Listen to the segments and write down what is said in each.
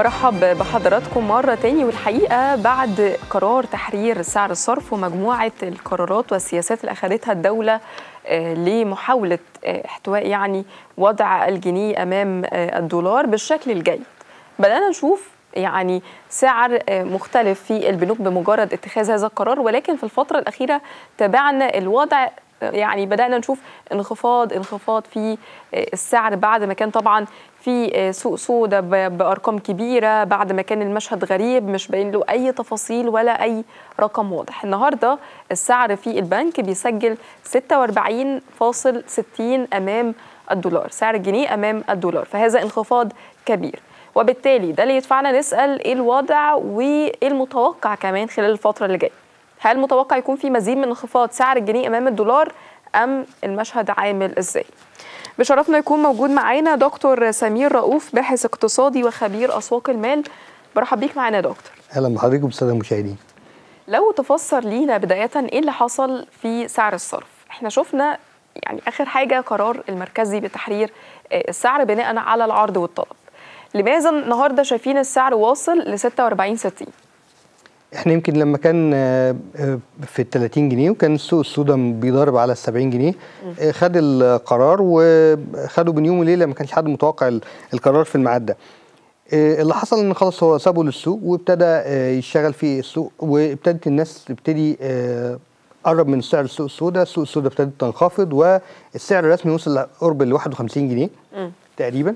برحب بحضراتكم مرة تاني والحقيقة بعد قرار تحرير سعر الصرف ومجموعة القرارات والسياسات اللي أخذتها الدولة آه، لمحاولة آه، احتواء يعني وضع الجنيه أمام آه، الدولار بالشكل الجيد بدأنا نشوف يعني سعر مختلف في البنوك بمجرد اتخاذ هذا القرار ولكن في الفترة الأخيرة تابعنا الوضع يعني بدانا نشوف انخفاض انخفاض في آه، السعر بعد ما كان طبعا في آه، سوق سودا بارقام كبيره بعد ما كان المشهد غريب مش باين له اي تفاصيل ولا اي رقم واضح النهارده السعر في البنك بيسجل 46.60 امام الدولار سعر الجنيه امام الدولار فهذا انخفاض كبير وبالتالي ده اللي يدفعنا نسال ايه الوضع وايه المتوقع كمان خلال الفتره اللي جايه هل متوقع يكون في مزيد من انخفاض سعر الجنيه امام الدولار ام المشهد عامل ازاي بشرفنا يكون موجود معانا دكتور سمير رؤوف باحث اقتصادي وخبير اسواق المال برحب بيك معانا يا دكتور اهلا بحضرتك وبالساده المشاهدين لو تفسر لينا بدايه ايه اللي حصل في سعر الصرف احنا شفنا يعني اخر حاجه قرار المركزي بتحرير آه، السعر بناء على العرض والطلب لماذا النهارده شايفين السعر واصل ل 46 60 احنا يمكن لما كان آه، في ال 30 جنيه وكان السوق السوداء بيضارب على ال 70 جنيه آه، خد القرار وخده بين يوم وليله ما كانش حد متوقع القرار في الميعاد ده آه، اللي حصل ان خلاص هو سابه للسوق وابتدى يشتغل في السوق وابتدت الناس تبتدي قرب من سعر السوق السوداء السوق السوداء ابتدت تنخفض والسعر الرسمي وصل قرب ل 51 جنيه تقريبا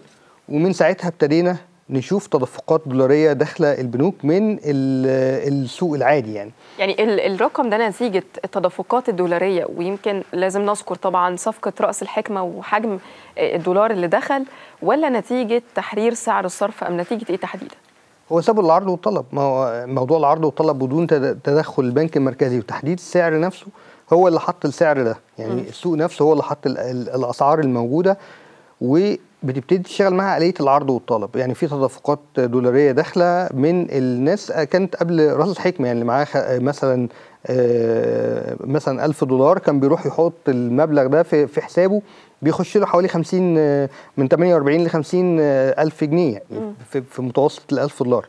ومن ساعتها ابتدينا نشوف تدفقات دولاريه داخله البنوك من السوق العادي يعني يعني الرقم ده نتيجه التدفقات الدولاريه ويمكن لازم نذكر طبعا صفقه راس الحكمه وحجم الدولار اللي دخل ولا نتيجه تحرير سعر الصرف ام نتيجه ايه تحديدا هو سبب العرض والطلب ما هو موضوع العرض والطلب بدون تدخل البنك المركزي وتحديد السعر نفسه هو اللي حط السعر ده يعني م. السوق نفسه هو اللي حط الاسعار الموجوده و بتبتدي تشتغل معاها آلية العرض والطلب يعني في تدفقات دولارية داخلة من الناس كانت قبل رأس الحكمة يعني اللي معاه مثلا آه، مثلا 1000 دولار كان بيروح يحط المبلغ ده في, حسابه بيخش له حوالي 50 آه، من 48 ل 50 ألف جنيه يعني في متوسط ال 1000 دولار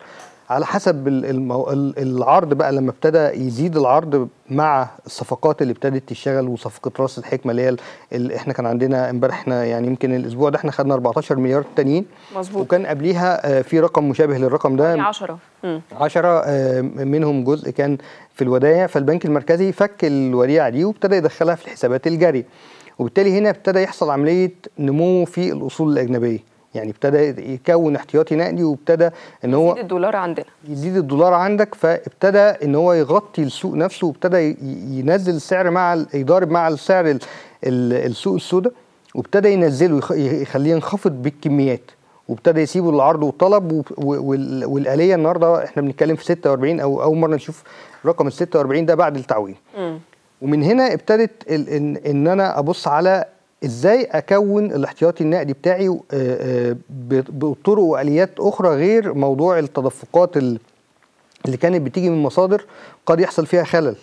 على حسب المو... العرض بقى لما ابتدى يزيد العرض مع الصفقات اللي ابتدت تشتغل وصفقه راس الحكمه اللي هي اللي احنا كان عندنا امبارح احنا يعني يمكن الاسبوع ده احنا خدنا 14 مليار تانيين مظبوط وكان قبليها آه، في رقم مشابه للرقم ده 10 10 آه، منهم جزء كان في الودائع فالبنك المركزي فك الوديعه دي وابتدى يدخلها في الحسابات الجاريه وبالتالي هنا ابتدى يحصل عمليه نمو في الاصول الاجنبيه يعني ابتدى يكون احتياطي نقدي وابتدى ان هو يزيد الدولار عندنا يزيد الدولار عندك فابتدى ان هو يغطي السوق نفسه وابتدى ينزل السعر مع يضارب مع السعر السوق السوداء وابتدى ينزله يخليه ينخفض بالكميات وابتدى يسيبه العرض والطلب والآلية النهارده احنا بنتكلم في 46 او اول مره نشوف رقم ال 46 ده بعد التعويم ومن هنا ابتدت ان انا ابص على ازاي اكون الاحتياطي النقدي بتاعي آه، آه، بطرق واليات اخرى غير موضوع التدفقات اللي كانت بتيجي من مصادر قد يحصل فيها خلل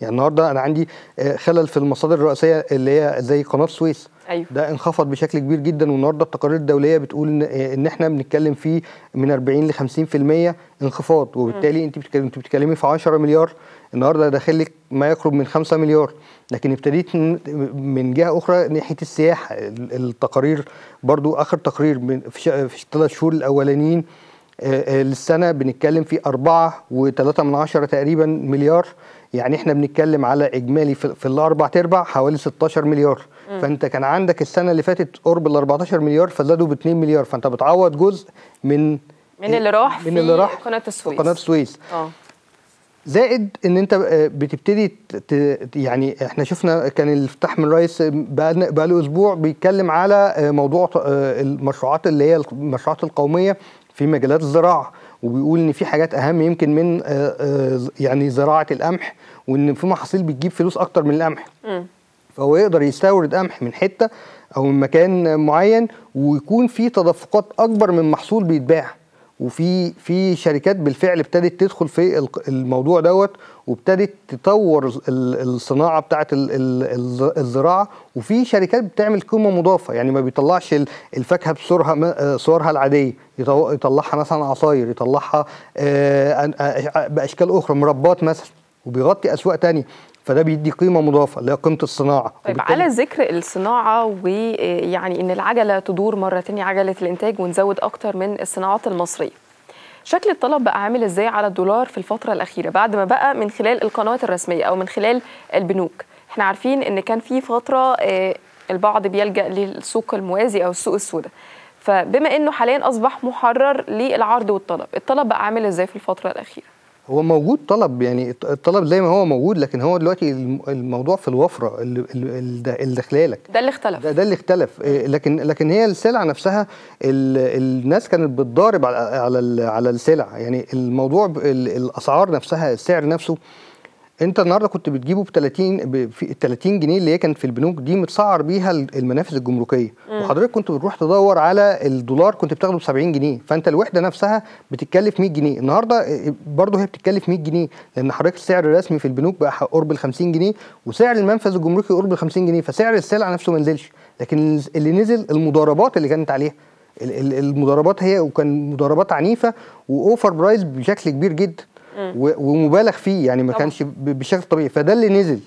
يعني النهارده انا عندي آه، خلل في المصادر الرئيسيه اللي هي زي قناه السويس أيوه. ده انخفض بشكل كبير جدا والنهارده التقارير الدوليه بتقول ان, إن احنا بنتكلم فيه من 40 ل 50% انخفاض وبالتالي انت بتتكلمي في 10 مليار النهارده داخل لك ما يقرب من 5 مليار لكن ابتديت من جهه اخرى ناحيه السياحه التقارير برضو اخر تقرير من في الثلاث شهور الاولانيين آه، آه، للسنه بنتكلم في 4.3 من عشرة تقريبا مليار يعني احنا بنتكلم على اجمالي في الاربع تربع حوالي 16 مليار م. فانت كان عندك السنه اللي فاتت قرب ال 14 مليار فزادوا ب 2 مليار فانت بتعوض جزء من من اللي راح من اللي راح قناه السويس قناه السويس اه زائد ان انت آه، بتبتدي يعني احنا شفنا كان الافتتاح من رئيس بقى له اسبوع بيتكلم على آه، موضوع آه، المشروعات اللي هي المشروعات القوميه في مجالات الزراعه وبيقول ان في حاجات اهم يمكن من يعني زراعه القمح وان في محاصيل بتجيب فلوس اكتر من القمح فهو يقدر يستورد قمح من حته او من مكان معين ويكون في تدفقات اكبر من محصول بيتباع وفي في شركات بالفعل ابتدت تدخل في الموضوع دوت وابتدت تطور الصناعه بتاعه الزراعه وفي شركات بتعمل قيمه مضافه يعني ما بيطلعش الفاكهه بصورها آه، صورها العاديه يطلعها مثلا عصاير يطلعها آه، آه، باشكال اخرى مربات مثلا وبيغطي اسواق تانية فده بيدي قيمه مضافه اللي هي قيمه الصناعه طيب على ذكر الصناعه ويعني ان العجله تدور مره تانية عجله الانتاج ونزود اكتر من الصناعات المصريه شكل الطلب بقى عامل ازاي على الدولار في الفتره الاخيره بعد ما بقى من خلال القنوات الرسميه او من خلال البنوك احنا عارفين ان كان في فتره آه، البعض بيلجا للسوق الموازي او السوق السوداء فبما انه حاليا اصبح محرر للعرض والطلب الطلب بقى عامل ازاي في الفتره الاخيره هو موجود طلب يعني الطلب زي ما هو موجود لكن هو دلوقتي الموضوع في الوفره اللي داخله لك ده اللي اختلف ده, ده اللي اختلف إيه، لكن لكن هي السلع نفسها الناس كانت بتضارب على على السلع يعني الموضوع الاسعار نفسها السعر نفسه انت النهارده كنت بتجيبه ب 30 30 جنيه اللي هي كانت في البنوك دي متسعر بيها المنافذ الجمركيه مم. وحضرتك كنت بتروح تدور على الدولار كنت بتاخده ب 70 جنيه فانت الوحده نفسها بتتكلف 100 جنيه النهارده اه، اه، برضه هي بتتكلف 100 جنيه لان حضرتك السعر الرسمي في البنوك بقى قرب ال 50 جنيه وسعر المنفذ الجمركي قرب ال 50 جنيه فسعر السلع نفسه ما نزلش لكن اللي نزل المضاربات اللي كانت عليها المضاربات هي وكان مضاربات عنيفه واوفر برايز بشكل كبير جدا ومبالغ فيه يعني ما كانش بشكل طبيعي فده اللي نزل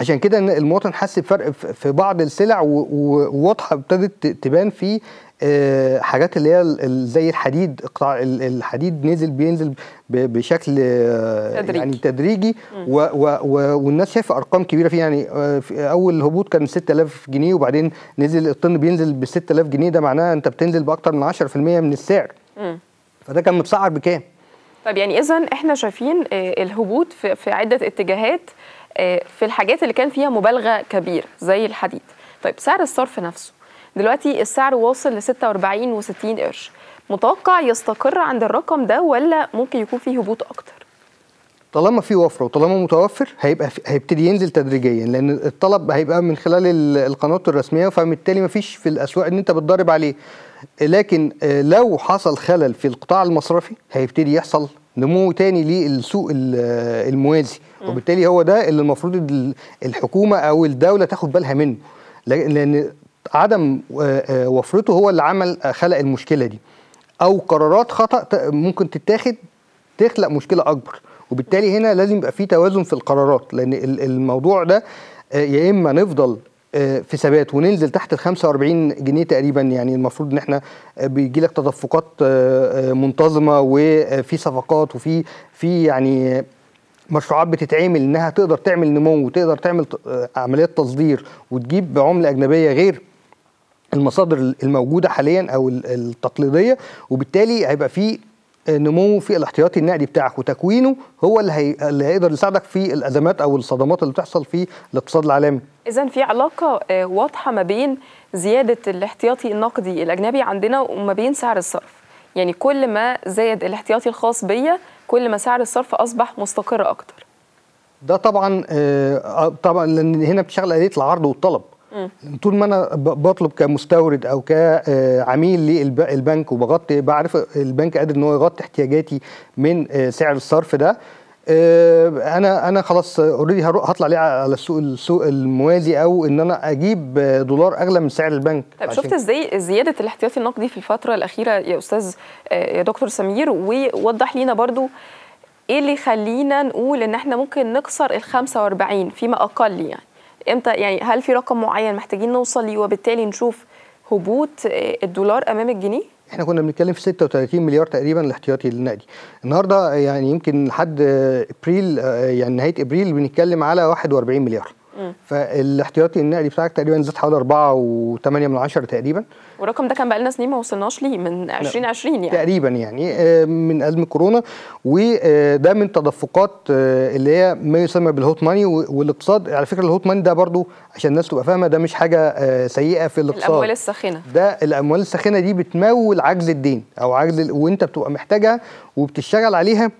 عشان كده المواطن حس بفرق في بعض السلع وواضحه ابتدت تبان في آه، حاجات اللي هي زي الحديد قطاع الحديد نزل بينزل بشكل آه، تدريجي. يعني تدريجي و و و والناس شايفه ارقام كبيره فيه يعني آه، في اول هبوط كان 6000 جنيه وبعدين نزل الطن بينزل ب 6000 جنيه ده معناه انت بتنزل باكتر من 10% من السعر م. فده كان متسعر بكام؟ طيب يعني اذا احنا شايفين آه، الهبوط في عده اتجاهات آه، في الحاجات اللي كان فيها مبالغه كبيره زي الحديد طيب سعر الصرف نفسه دلوقتي السعر واصل ل 46 و60 قرش متوقع يستقر عند الرقم ده ولا ممكن يكون فيه هبوط اكتر طالما في وفره وطالما متوفر هيبقى هيبتدي ينزل تدريجيا لان الطلب هيبقى من خلال القنوات الرسميه فبالتالي ما فيش في الاسواق ان انت بتضرب عليه لكن لو حصل خلل في القطاع المصرفي هيبتدي يحصل نمو تاني للسوق الموازي وبالتالي هو ده اللي المفروض الحكومه او الدوله تاخد بالها منه لان عدم آه، آه، وفرته هو اللي عمل آه، خلق المشكله دي او قرارات خطا ممكن تتاخد تخلق مشكله اكبر وبالتالي هنا لازم يبقى في توازن في القرارات لان الموضوع ده آه، يا اما نفضل آه، في ثبات وننزل تحت ال 45 جنيه تقريبا يعني المفروض ان احنا آه، بيجي لك تدفقات منتظمه وفي صفقات وفي في يعني مشروعات بتتعمل انها تقدر تعمل نمو وتقدر تعمل عمليات تصدير وتجيب عمله اجنبيه غير المصادر الموجوده حاليا او التقليديه وبالتالي هيبقى في نمو في الاحتياطي النقدي بتاعك وتكوينه هو اللي, هي... اللي هيقدر يساعدك في الازمات او الصدمات اللي بتحصل في الاقتصاد العالمي. اذا في علاقه آه، واضحه ما بين زياده الاحتياطي النقدي الاجنبي عندنا وما بين سعر الصرف. يعني كل ما زاد الاحتياطي الخاص بيا كل ما سعر الصرف اصبح مستقر اكتر. ده طبعا آه، آه، طبعا لان هنا بتشتغل اليه العرض والطلب. طول ما انا بطلب كمستورد او كعميل للبنك وبغطي بعرف البنك قادر ان هو يغطي احتياجاتي من آه، سعر الصرف ده آه، انا انا خلاص اوريدي هطلع ليه على السوق السوق الموازي او ان انا اجيب آه، دولار اغلى من سعر البنك طب شفت ازاي زياده الاحتياطي النقدي في الفتره الاخيره يا استاذ يا دكتور سمير ووضح لينا برضو ايه اللي يخلينا نقول ان احنا ممكن نكسر ال 45 فيما اقل يعني امتى يعني هل في رقم معين محتاجين نوصل ليه وبالتالي نشوف هبوط آه، الدولار امام الجنيه احنا كنا بنتكلم في 36 مليار تقريبا الاحتياطي للنقدي النهارده يعني يمكن لحد ابريل آه، يعني نهايه ابريل بنتكلم على 41 مليار فالاحتياطي النقدي بتاعك تقريبا زاد حوالي 4.8 من تقريبا والرقم ده كان بقى لنا سنين ما وصلناش ليه من 2020 يعني تقريبا يعني آه، من ازمه كورونا وده آه، من تدفقات آه، اللي هي ما يسمى بالهوت ماني والاقتصاد على فكره الهوت ماني ده برضو عشان الناس تبقى فاهمه ده مش حاجه سيئه في الاقتصاد الاموال الساخنه ده الاموال الساخنه دي بتمول عجز الدين او عجز وانت بتبقى محتاجها وبتشتغل عليها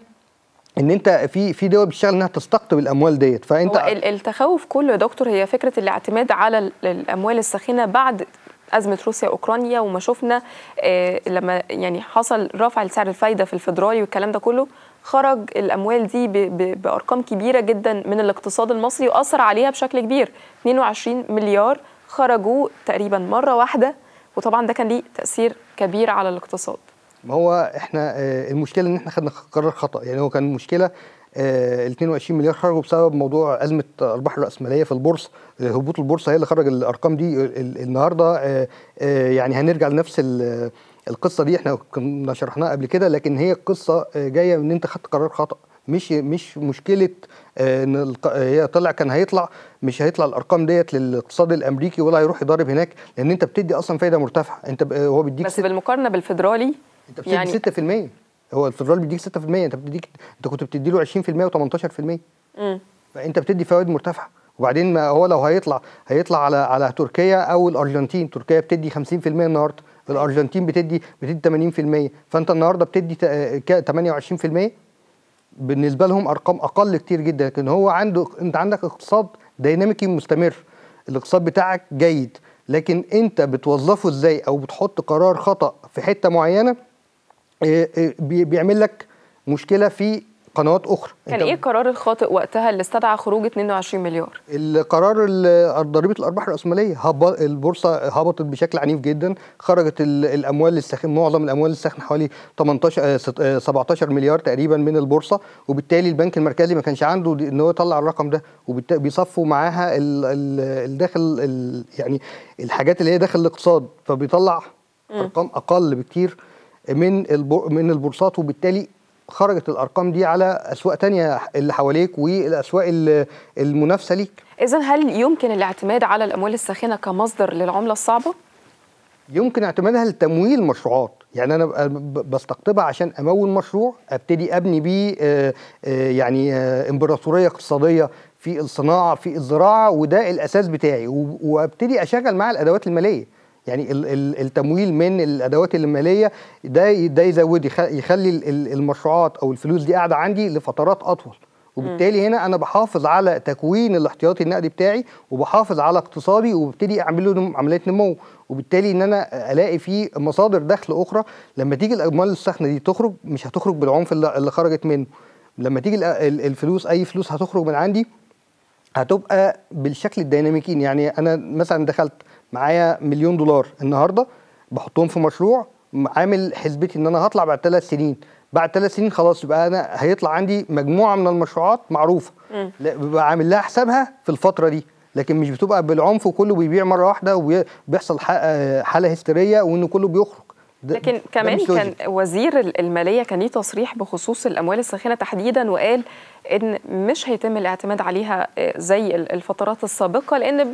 ان انت في في دول بتشتغل انها تستقطب الاموال ديت فانت هو التخوف كله يا دكتور هي فكره الاعتماد على الاموال الساخنه بعد أزمة روسيا أوكرانيا وما شفنا آه لما يعني حصل رفع لسعر الفايدة في الفدرالي والكلام ده كله خرج الأموال دي بأرقام كبيرة جدا من الاقتصاد المصري وأثر عليها بشكل كبير 22 مليار خرجوا تقريبا مرة واحدة وطبعا ده كان ليه تأثير كبير على الاقتصاد ما هو احنا آه، المشكله ان احنا خدنا قرار خطا يعني هو كان المشكله ال 22 مليار خرجوا بسبب موضوع ازمه ارباح الراسماليه في البورصه آه، هبوط البورصه هي اللي خرج الارقام دي آه، النهارده يعني هنرجع لنفس القصه دي احنا كنا شرحناها قبل كده لكن هي القصه جايه من انت خدت قرار خطا مش مش مشكله ان هي طلع كان هيطلع مش هيطلع الارقام ديت للاقتصاد الامريكي ولا هيروح يضارب هناك لان انت بتدي اصلا فايده مرتفعه انت هو بيديك بس بالمقارنه بالفدرالي انت بتدي يعني 6% هو الفدرال بيديك 6% انت بتديك انت كنت بتدي له 20% و18% امم فانت بتدي فوائد مرتفعه وبعدين ما هو لو هيطلع هيطلع على على تركيا او الارجنتين تركيا بتدي 50% النهارده الارجنتين بتدي بتدي 80% فانت النهارده بتدي 28% بالنسبه لهم ارقام اقل كتير جدا لكن هو عنده انت عندك اقتصاد ديناميكي مستمر الاقتصاد بتاعك جيد لكن انت بتوظفه ازاي او بتحط قرار خطا في حته معينه إيه، إيه، بيعمل لك مشكله في قنوات اخرى كان ايه القرار الخاطئ وقتها اللي استدعى خروج 22 مليار القرار ضريبه الارباح الراسماليه البورصه هبطت بشكل عنيف جدا خرجت الاموال الساخنه معظم الاموال الساخنه حوالي 18 17 آه، آه، مليار تقريبا من البورصه وبالتالي البنك المركزي ما كانش عنده ان هو يطلع الرقم ده وبيصفوا معاها الداخل يعني الحاجات اللي هي داخل الاقتصاد فبيطلع ارقام اقل بكتير من من البورصات وبالتالي خرجت الارقام دي على اسواق تانية اللي حواليك والاسواق المنافسه ليك اذا هل يمكن الاعتماد على الاموال الساخنه كمصدر للعمله الصعبه يمكن اعتمادها لتمويل مشروعات يعني انا بستقطبها عشان امول مشروع ابتدي ابني بيه آه، آه، يعني آه، امبراطوريه اقتصاديه في الصناعه في الزراعه وده الاساس بتاعي وابتدي اشغل مع الادوات الماليه يعني التمويل من الادوات الماليه ده ده يزود يخلي المشروعات او الفلوس دي قاعده عندي لفترات اطول وبالتالي هنا انا بحافظ على تكوين الاحتياطي النقدي بتاعي وبحافظ على اقتصادي وببتدي اعمل له عمليه نمو وبالتالي ان انا الاقي فيه مصادر دخل اخرى لما تيجي الاموال الساخنه دي تخرج مش هتخرج بالعنف اللي خرجت منه لما تيجي الفلوس اي فلوس هتخرج من عندي هتبقى بالشكل الديناميكي يعني انا مثلا دخلت معايا مليون دولار النهارده بحطهم في مشروع عامل حسبتي ان انا هطلع بعد ثلاث سنين بعد ثلاث سنين خلاص يبقى انا هيطلع عندي مجموعه من المشروعات معروفه ببقى عامل لها حسابها في الفتره دي لكن مش بتبقى بالعنف وكله بيبيع مره واحده وبيحصل آه، حاله هستيريه وانه كله بيخرج لكن كمان كان وزير الماليه كان ليه تصريح بخصوص الاموال الساخنه تحديدا وقال ان مش هيتم الاعتماد عليها آه، زي الفترات السابقه لان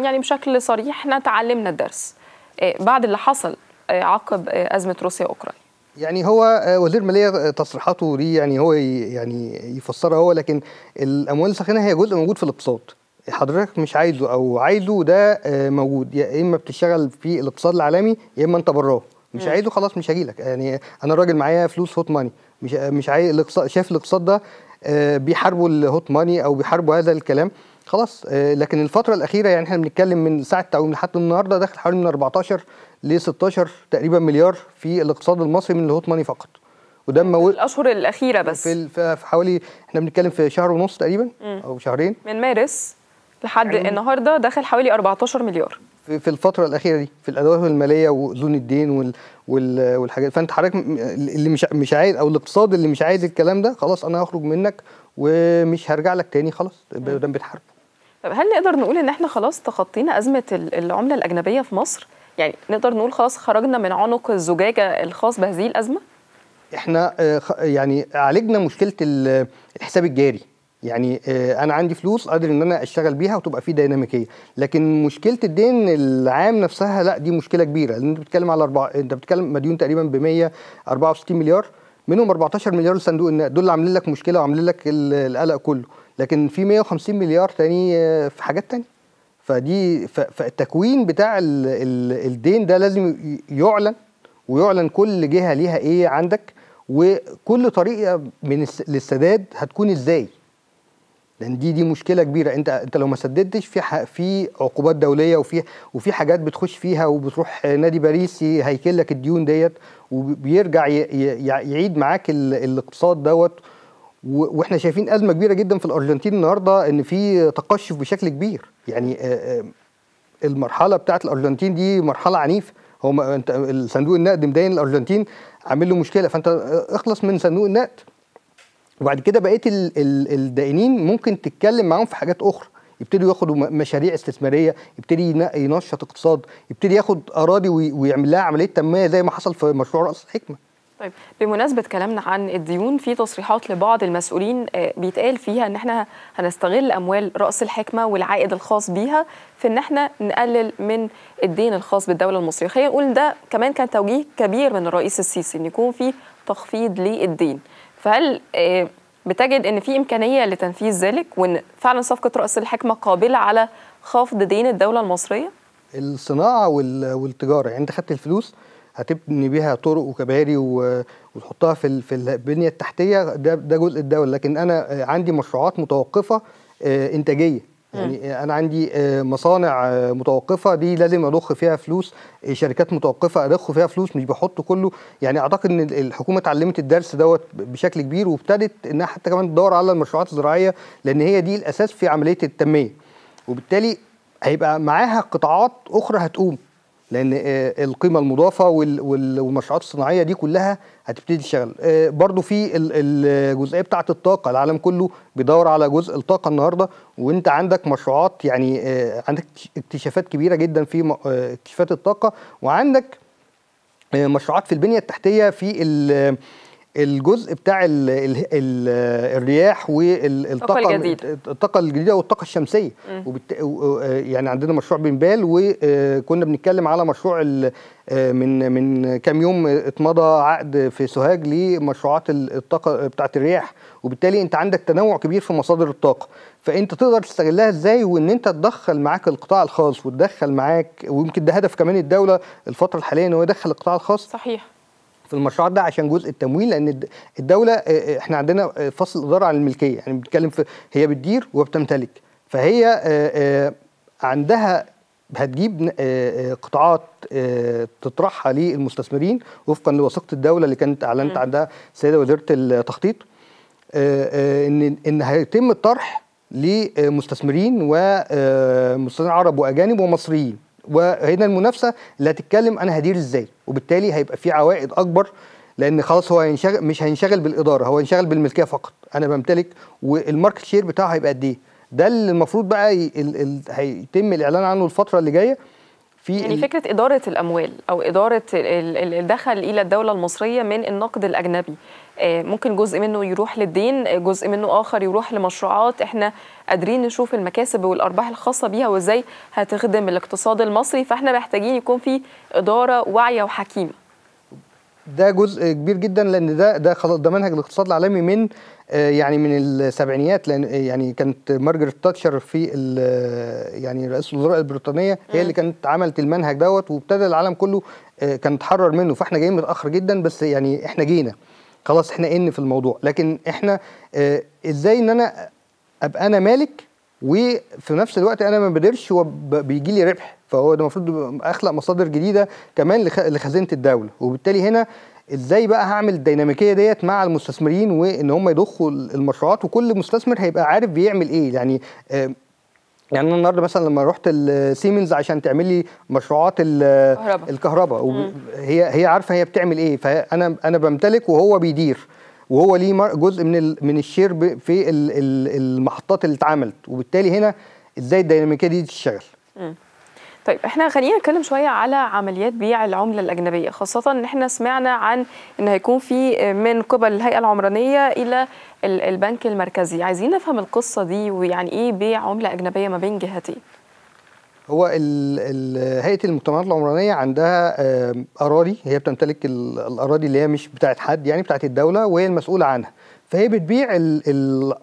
يعني بشكل صريح احنا تعلمنا الدرس آه، بعد اللي حصل آه، عقب ازمه روسيا اوكرانيا يعني هو وزير الماليه تصريحاته دي يعني هو يعني يفسرها هو لكن الاموال الساخنه هي جزء موجود في الاقتصاد حضرتك مش عايزه او عايزه ده موجود يا اما بتشتغل في الاقتصاد العالمي يا اما انت براه مش عايزه خلاص مش هجيلك يعني انا الراجل معايا فلوس هوت ماني مش آه، مش عايز الاقتصاد شايف الاقتصاد ده آه، بيحاربوا الهوت ماني او بيحاربوا هذا الكلام خلاص آه، لكن الفتره الاخيره يعني احنا بنتكلم من ساعه التعويم لحد النهارده داخل حوالي من 14 ل 16 تقريبا مليار في الاقتصاد المصري من الهوت ماني فقط وده في الاشهر الاخيره بس في حوالي احنا بنتكلم في شهر ونص تقريبا او شهرين من مارس لحد يعني النهارده داخل حوالي 14 مليار في الفتره الاخيره دي في الادوات الماليه واذون الدين وال وال والحاجات فانت حضرتك اللي مش مش عايز او الاقتصاد اللي مش عايز الكلام ده خلاص انا هخرج منك ومش هرجع لك تاني خلاص ده بنحاربه طب هل نقدر نقول ان احنا خلاص تخطينا ازمه العمله الاجنبيه في مصر يعني نقدر نقول خلاص خرجنا من عنق الزجاجه الخاص بهذه الازمه احنا آه، يعني عالجنا مشكله الحساب الجاري يعني آه، انا عندي فلوس قادر ان انا اشتغل بيها وتبقى في ديناميكيه لكن مشكله الدين العام نفسها لا دي مشكله كبيره لان انت بتتكلم على أربعة انت بتتكلم مديون تقريبا ب 164 مليار منهم 14 مليار لصندوق النقد دول عاملين لك مشكله وعاملين لك القلق كله لكن في 150 مليار تاني آه، في حاجات تانية فدي فالتكوين بتاع الدين ده لازم يعلن ويعلن كل جهه ليها ايه عندك وكل طريقه من للسداد هتكون ازاي لان دي دي مشكله كبيره انت انت لو ما سددتش في في عقوبات دوليه وفي وفي حاجات بتخش فيها وبتروح نادي باريس هيكل لك الديون ديت وبيرجع يعيد معاك الاقتصاد دوت واحنا شايفين ازمه كبيره جدا في الارجنتين النهارده ان في تقشف بشكل كبير يعني آه، آه، المرحله بتاعه الارجنتين دي مرحله عنيفه هو انت صندوق النقد مدين الارجنتين عامل له مشكله فانت آه، اخلص من صندوق النقد وبعد كده بقيه الدائنين ممكن تتكلم معاهم في حاجات اخرى يبتدوا ياخدوا مشاريع استثماريه يبتدي ينشط اقتصاد يبتدي ياخد اراضي ويعمل لها عمليه تنميه زي ما حصل في مشروع راس الحكمه طيب بمناسبة كلامنا عن الديون في تصريحات لبعض المسؤولين آه، بيتقال فيها ان احنا هنستغل اموال رأس الحكمة والعائد الخاص بيها في ان احنا نقلل من الدين الخاص بالدولة المصرية خلينا نقول ده كمان كان توجيه كبير من الرئيس السيسي ان يكون في تخفيض للدين فهل آه، بتجد ان في امكانيه لتنفيذ ذلك وان فعلا صفقه راس الحكمه قابله على خفض دين الدوله المصريه؟ الصناعه والتجاره يعني انت خدت الفلوس هتبني بيها طرق وكباري وتحطها في في البنيه التحتيه ده ده جزء الدوله لكن انا آه، عندي مشروعات متوقفه آه، انتاجيه يعني انا عندي آه، مصانع آه، متوقفه دي لازم اضخ فيها فلوس آه، شركات متوقفه اضخ فيها فلوس مش بحط كله يعني اعتقد ان الحكومه اتعلمت الدرس دوت بشكل كبير وابتدت انها حتى كمان تدور على المشروعات الزراعيه لان هي دي الاساس في عمليه التنميه وبالتالي هيبقى معاها قطاعات اخرى هتقوم لان آه، القيمه المضافه والمشروعات الصناعيه دي كلها هتبتدي تشتغل آه، برضو في الجزئيه بتاعه الطاقه العالم كله بيدور على جزء الطاقه النهارده وانت عندك مشروعات يعني آه، عندك اكتشافات كبيره جدا في اكتشافات الطاقه وعندك مشروعات في البنيه التحتيه في الجزء بتاع الـ الـ الـ الرياح والطاقه الطاقه الجديده والطاقه الشمسيه وبت... يعني عندنا مشروع بنبال وكنا آه، بنتكلم على مشروع آه، من من كام يوم اتمضى عقد في سوهاج لمشروعات الطاقه بتاعه الرياح وبالتالي انت عندك تنوع كبير في مصادر الطاقه فانت تقدر تستغلها ازاي وان انت تدخل معاك القطاع الخاص وتدخل معاك ويمكن ده هدف كمان الدوله الفتره الحاليه ان هو يدخل القطاع الخاص صحيح في المشروعات ده عشان جزء التمويل لان الدوله احنا عندنا فصل الاداره عن الملكيه يعني بنتكلم في هي بتدير وبتمتلك فهي عندها هتجيب قطاعات تطرحها للمستثمرين وفقا لوثيقه الدوله اللي كانت اعلنت عندها السيده وزيره التخطيط ان ان هيتم الطرح لمستثمرين ومستثمرين عرب واجانب ومصريين وهنا المنافسه اللي هتتكلم انا هدير ازاي وبالتالي هيبقى في عوائد اكبر لان خلاص هو هينشغل مش هينشغل بالاداره هو هينشغل بالملكيه فقط انا بمتلك والماركت شير بتاعه هيبقى قد ايه ده اللي المفروض بقى ي... ال... ال... هيتم الاعلان عنه الفتره اللي جايه في يعني ال... فكره اداره الاموال او اداره الدخل الى الدوله المصريه من النقد الاجنبي آه، ممكن جزء منه يروح للدين آه، جزء منه اخر يروح لمشروعات احنا قادرين نشوف المكاسب والارباح الخاصه بيها وازاي هتخدم الاقتصاد المصري فاحنا محتاجين يكون في اداره واعيه وحكيمه ده جزء كبير جدا لان ده ده خلاص ده منهج الاقتصاد العالمي من آه، يعني من السبعينيات لان يعني كانت مارجريت تاتشر في يعني رئيس الوزراء البريطانيه هي اللي كانت عملت المنهج دوت وابتدى العالم كله كان اتحرر منه فاحنا جايين متاخر جدا بس يعني احنا جينا خلاص احنا ان في الموضوع لكن احنا آه، ازاي ان انا ابقى انا مالك وفي نفس الوقت انا ما بديرش وبيجي لي ربح فهو ده المفروض اخلق مصادر جديده كمان لخزينه الدوله وبالتالي هنا ازاي بقى هعمل الديناميكيه ديت مع المستثمرين وان هم يضخوا المشروعات وكل مستثمر هيبقى عارف بيعمل ايه يعني اه يعني انا النهارده مثلا لما رحت السيمنز عشان تعمل لي مشروعات الكهرباء هي هي عارفه هي بتعمل ايه فانا انا بمتلك وهو بيدير وهو ليه جزء من من الشير في المحطات اللي اتعملت وبالتالي هنا ازاي الديناميكيه دي تشتغل طيب احنا خلينا نتكلم شويه على عمليات بيع العمله الاجنبيه خاصه ان احنا سمعنا عن ان هيكون في من قبل الهيئه العمرانيه الى البنك المركزي عايزين نفهم القصة دي ويعني إيه بيع عملة أجنبية ما بين جهتين هو هيئه المؤتمرات العمرانيه عندها اراضي هي بتمتلك الاراضي اللي هي مش بتاعه حد يعني بتاعه الدوله وهي المسؤوله عنها فهي بتبيع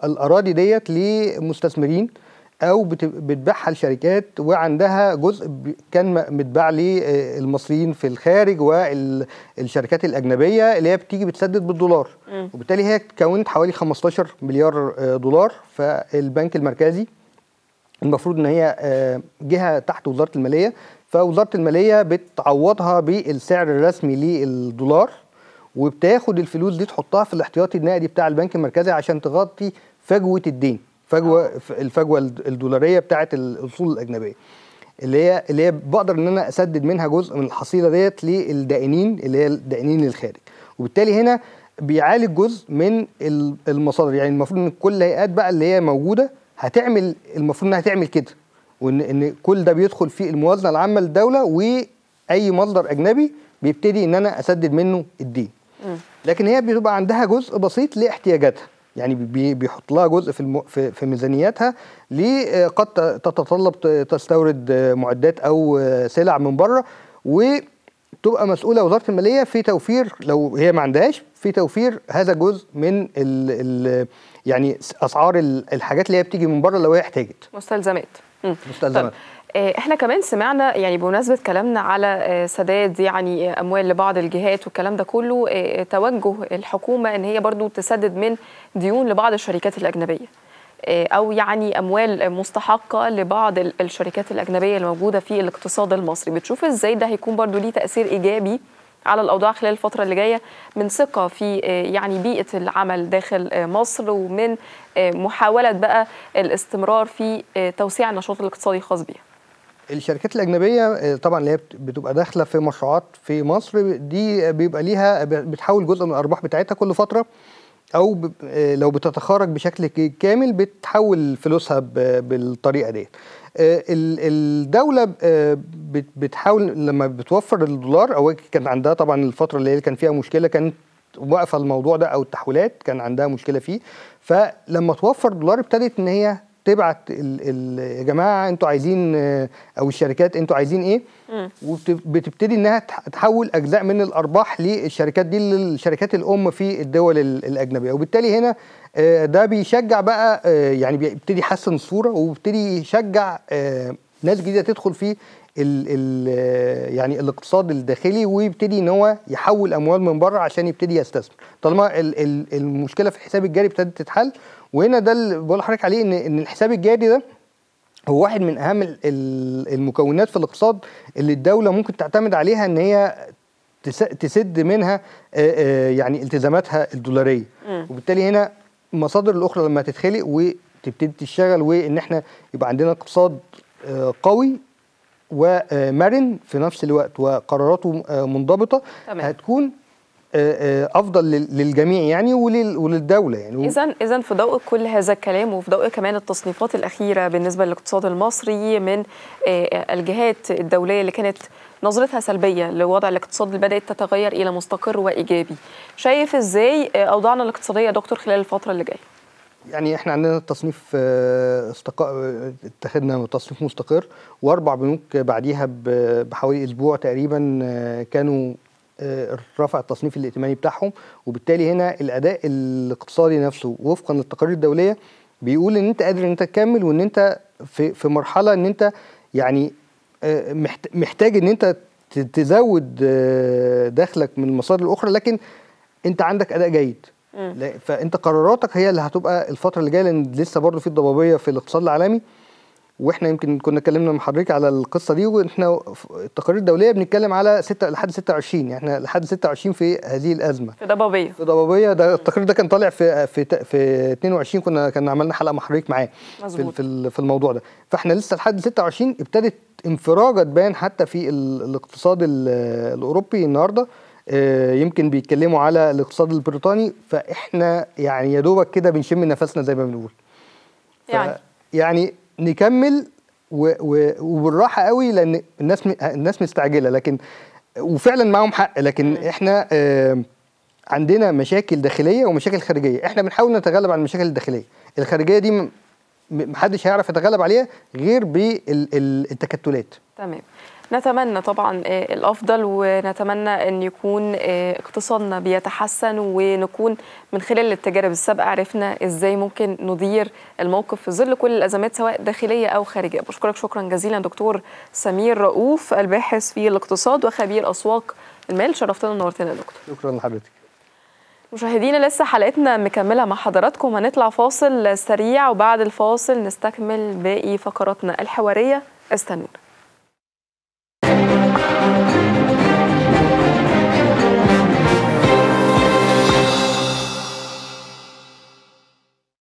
الاراضي ديت لمستثمرين او بتبيعها لشركات وعندها جزء كان متباع للمصريين آه، في الخارج والشركات الاجنبيه اللي هي بتيجي بتسدد بالدولار وبالتالي هي كونت حوالي 15 مليار آه، دولار فالبنك المركزي المفروض ان هي آه، جهه تحت وزاره الماليه فوزاره الماليه بتعوضها بالسعر الرسمي للدولار وبتاخد الفلوس دي تحطها في الاحتياطي النقدي بتاع البنك المركزي عشان تغطي فجوه الدين فجوه الفجوه الدولاريه بتاعه الاصول الاجنبيه اللي هي اللي هي بقدر ان انا اسدد منها جزء من الحصيله ديت للدائنين اللي هي الدائنين للخارج وبالتالي هنا بيعالج جزء من المصادر يعني المفروض ان كل هيئات بقى اللي هي موجوده هتعمل المفروض انها تعمل كده وان ان كل ده بيدخل في الموازنه العامه للدوله واي مصدر اجنبي بيبتدي ان انا اسدد منه الدين لكن هي بيبقى عندها جزء بسيط لاحتياجاتها يعني بيحط لها جزء في في ميزانياتها ليه آه، قد تتطلب تستورد آه، معدات او آه، سلع من بره وتبقى مسؤوله وزاره الماليه في توفير لو هي ما عندهاش في توفير هذا الجزء من ال ال يعني اسعار الحاجات اللي هي بتيجي من بره لو هي احتاجت مستلزمات مستلزمات آه، احنا كمان سمعنا يعني بمناسبه كلامنا على آه، سداد يعني آه، اموال لبعض الجهات والكلام ده كله توجه الحكومه ان هي برضو تسدد من ديون لبعض الشركات الاجنبيه او يعني اموال مستحقه لبعض الشركات الاجنبيه الموجوده في الاقتصاد المصري بتشوف ازاي ده هيكون برضو ليه تاثير ايجابي على الاوضاع خلال الفتره اللي جايه من ثقه في يعني بيئه العمل داخل مصر ومن محاوله بقى الاستمرار في توسيع النشاط الاقتصادي الخاص بيها الشركات الاجنبيه آه، طبعا اللي هي بتبقى داخله في مشروعات في مصر دي بيبقى ليها بتحول جزء من الارباح بتاعتها كل فتره او آه، لو بتتخارج بشكل كامل بتحول فلوسها بالطريقه ديت آه، الدولة بتحاول لما بتوفر الدولار أو كان عندها طبعا الفترة اللي كان فيها مشكلة كانت واقفة الموضوع ده أو التحويلات كان عندها مشكلة فيه فلما توفر دولار ابتدت إن هي تبعت يا جماعه انتوا عايزين آه، او الشركات انتوا عايزين ايه وبتبتدي انها تحول اجزاء من الارباح للشركات دي للشركات الام في الدول الاجنبيه وبالتالي هنا آه، ده بيشجع بقى آه، يعني بيبتدي يحسن الصوره وبيبتدي يشجع ناس جديده تدخل في الـ الـ يعني الاقتصاد الداخلي ويبتدي ان هو يحول اموال من بره عشان يبتدي يستثمر طالما المشكله في الحساب الجاري ابتدت تتحل وهنا ده اللي بقول لحضرتك عليه ان ان الحساب الجاري ده هو واحد من اهم المكونات في الاقتصاد اللي الدوله ممكن تعتمد عليها ان هي تسد منها آه، آه، يعني التزاماتها الدولاريه وبالتالي هنا المصادر الاخرى لما تتخلق وتبتدي تشتغل وان احنا يبقى عندنا اقتصاد آه، قوي ومرن في نفس الوقت وقراراته منضبطه تمام. هتكون آه، آه، افضل للجميع يعني وللدوله يعني اذا اذا في ضوء كل هذا الكلام وفي ضوء كمان التصنيفات الاخيره بالنسبه للاقتصاد المصري من آه، الجهات الدوليه اللي كانت نظرتها سلبيه لوضع الاقتصاد اللي بدات تتغير الى مستقر وايجابي شايف ازاي اوضاعنا الاقتصاديه يا دكتور خلال الفتره اللي جايه يعني احنا عندنا تصنيف استق... اتخذنا تصنيف مستقر واربع بنوك بعديها بحوالي اسبوع تقريبا كانوا رفع التصنيف الائتماني بتاعهم وبالتالي هنا الاداء الاقتصادي نفسه وفقا للتقارير الدوليه بيقول ان انت قادر ان انت تكمل وان انت في في مرحله ان انت يعني آه، محتاج ان انت تزود آه، دخلك من المصادر الاخرى لكن انت عندك اداء جيد فانت قراراتك هي اللي هتبقى الفتره اللي جايه لان لسه برضه في الضبابيه في الاقتصاد العالمي واحنا يمكن كنا اتكلمنا مع حضرتك على القصه دي واحنا التقارير الدوليه بنتكلم على 6 لحد 26 يعني احنا لحد 26 في هذه الازمه في ضبابيه في ضبابيه ده التقرير ده كان طالع في في في 22 كنا كنا عملنا حلقه مع حضرتك معاه في في في الموضوع ده فاحنا لسه لحد 26 ابتدت انفراجه تبان حتى في الاقتصاد الاوروبي النهارده آه، يمكن بيتكلموا على الاقتصاد البريطاني فاحنا يعني يا دوبك كده بنشم نفسنا زي ما بنقول يعني يعني نكمل و... وبالراحه قوي لان الناس الناس مستعجله لكن وفعلا معاهم حق لكن احنا آه، عندنا مشاكل داخليه ومشاكل خارجيه احنا بنحاول نتغلب على المشاكل الداخليه الخارجيه دي محدش هيعرف يتغلب عليها غير بالتكتلات تمام نتمنى طبعا آه، الافضل ونتمنى ان يكون آه، اقتصادنا بيتحسن ونكون من خلال التجارب السابقه عرفنا ازاي ممكن ندير الموقف في ظل كل الازمات سواء داخليه او خارجيه بشكرك شكرا جزيلا دكتور سمير رؤوف الباحث في الاقتصاد وخبير اسواق المال شرفتنا ونورتنا يا دكتور شكرا لحضرتك مشاهدينا لسه حلقتنا مكملة مع حضراتكم هنطلع فاصل سريع وبعد الفاصل نستكمل باقي فقراتنا الحوارية استنونا